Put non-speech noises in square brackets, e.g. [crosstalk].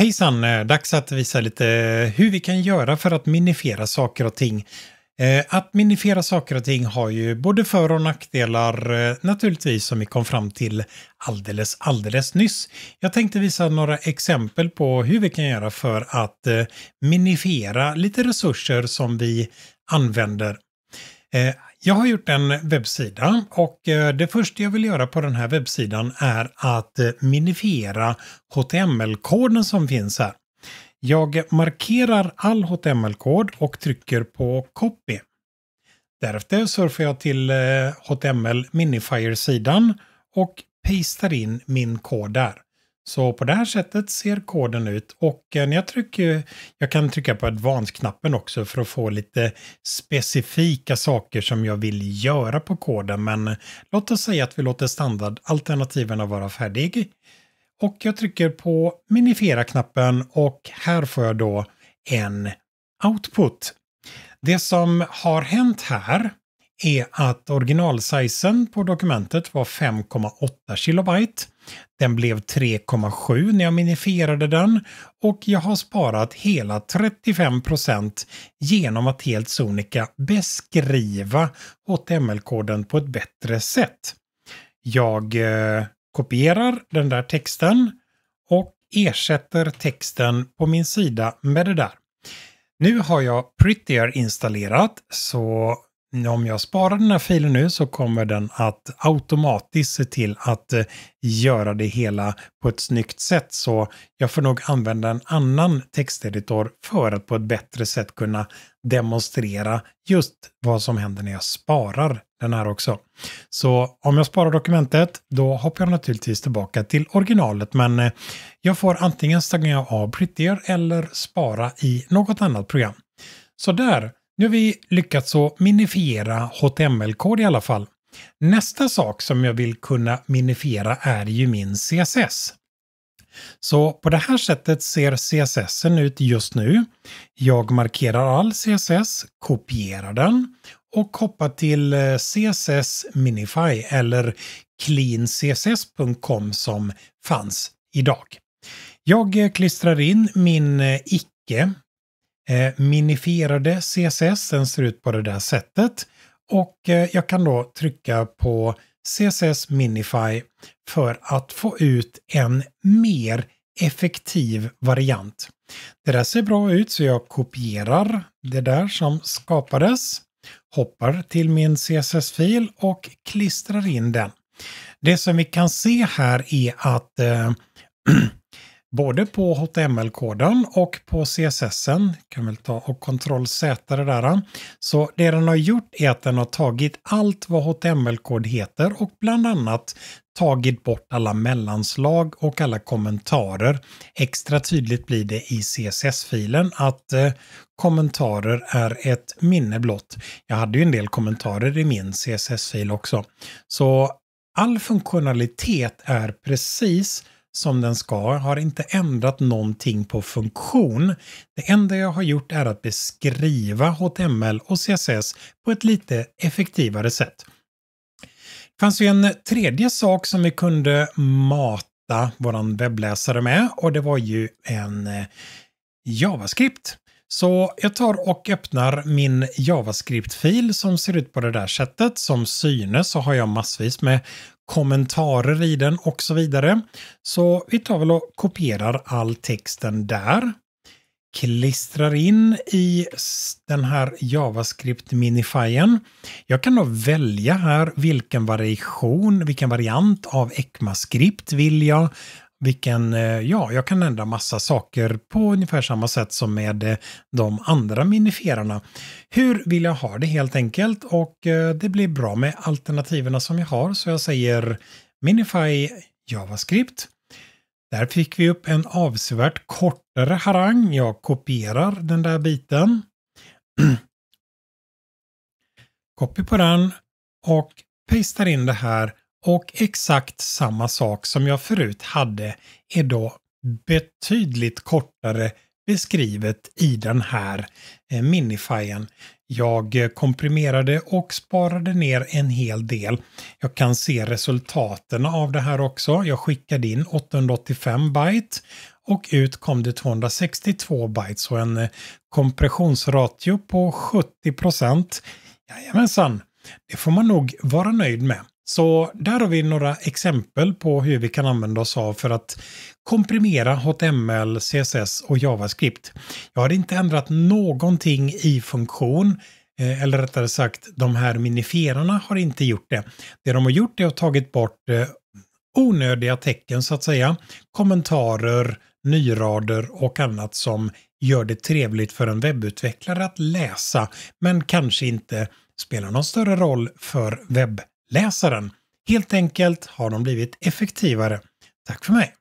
Hejsan! Dags att visa lite hur vi kan göra för att minifiera saker och ting. Eh, att minifiera saker och ting har ju både för och nackdelar eh, naturligtvis som vi kom fram till alldeles, alldeles nyss. Jag tänkte visa några exempel på hur vi kan göra för att eh, minifiera lite resurser som vi använder. Jag har gjort en webbsida och eh, det första jag vill göra på den här webbsidan är att eh, minifiera HTML-koden som finns här. Jag markerar all HTML-kod och trycker på Copy. Därefter surfar jag till HTML eh, Minifier-sidan och pastar in min kod där. Så på det här sättet ser koden ut och eh, när jag trycker, jag kan trycka på advance knappen också för att få lite specifika saker som jag vill göra på koden. Men låt oss säga att vi låter standardalternativen vara färdig. Och jag trycker på minifiera-knappen och här får jag då en output. Det som har hänt här är att originalsizen på dokumentet var 5,8 kilobyte. Den blev 3,7 när jag minifierade den och jag har sparat hela 35 genom att helt sonika beskriva HTML-koden på ett bättre sätt. Jag eh, kopierar den där texten och ersätter texten på min sida med det där. Nu har jag Prettier installerat så om jag sparar den här filen nu så kommer den att automatiskt se till att eh, göra det hela på ett snyggt sätt. Så jag får nog använda en annan texteditor för att på ett bättre sätt kunna demonstrera just vad som händer när jag sparar den här också. Så om jag sparar dokumentet, då hoppar jag naturligtvis tillbaka till originalet, men eh, jag får antingen stänga av Prettier eller spara i något annat program. Så där nu har vi lyckats att minifiera HTML-kod i alla fall. Nästa sak som jag vill kunna minifiera är ju min CSS. Så på det här sättet ser CSS ut just nu. Jag markerar all CSS, kopierar den och hoppar till eh, CSS Minify eller cleancss.com som fanns idag. Jag eh, klistrar in min eh, icke Eh, minifierade CSS. Den ser ut på det där sättet. Och eh, jag kan då trycka på CSS Minify för att få ut en mer effektiv variant. Det där ser bra ut så jag kopierar det där som skapades, hoppar till min CSS-fil och klistrar in den. Det som vi kan se här är att eh, [clears throat] både på HTML-koden och på CSSen. Kan väl ta och kontroll Z det där. Så det den har gjort är att den har tagit allt vad HTML-kod heter och bland annat tagit bort alla mellanslag och alla kommentarer. Extra tydligt blir det i CSS-filen att eh, kommentarer är ett minne blott. Jag hade ju en del kommentarer i min CSS-fil också. Så all funktionalitet är precis som den ska, har inte ändrat någonting på funktion. Det enda jag har gjort är att beskriva HTML och CSS på ett lite effektivare sätt. Det fanns ju en tredje sak som vi kunde mata våran webbläsare med och det var ju en eh, JavaScript. Så jag tar och öppnar min JavaScript-fil som ser ut på det där sättet. Som synes så har jag massvis med kommentarer i den och så vidare. Så vi tar väl och kopierar all texten där. Klistrar in i den här JavaScript minifilen. Jag kan då välja här vilken variation, vilken variant av ECMAScript vill jag vilken, eh, ja, jag kan ändra massa saker på ungefär samma sätt som med eh, de andra minifierarna. Hur vill jag ha det helt enkelt och eh, det blir bra med alternativen som jag har så jag säger Minify JavaScript. Där fick vi upp en avsevärt kortare harang. Jag kopierar den där biten. [clears throat] Copy på den och pastar in det här och exakt samma sak som jag förut hade är då betydligt kortare beskrivet i den här eh, minifiren. Jag komprimerade och sparade ner en hel del. Jag kan se resultaten av det här också. Jag skickade in 885 byte och ut kom det 262 byte så en eh, kompressionsratio på 70 procent. Jajamensan, det får man nog vara nöjd med. Så där har vi några exempel på hur vi kan använda oss av för att komprimera HTML, CSS och JavaScript. Jag har inte ändrat någonting i funktion eh, eller rättare sagt, de här minifierarna har inte gjort det. Det de har gjort är att tagit bort eh, onödiga tecken så att säga, kommentarer, nyrader och annat som gör det trevligt för en webbutvecklare att läsa men kanske inte spelar någon större roll för webb läsaren. Helt enkelt har de blivit effektivare. Tack för mig!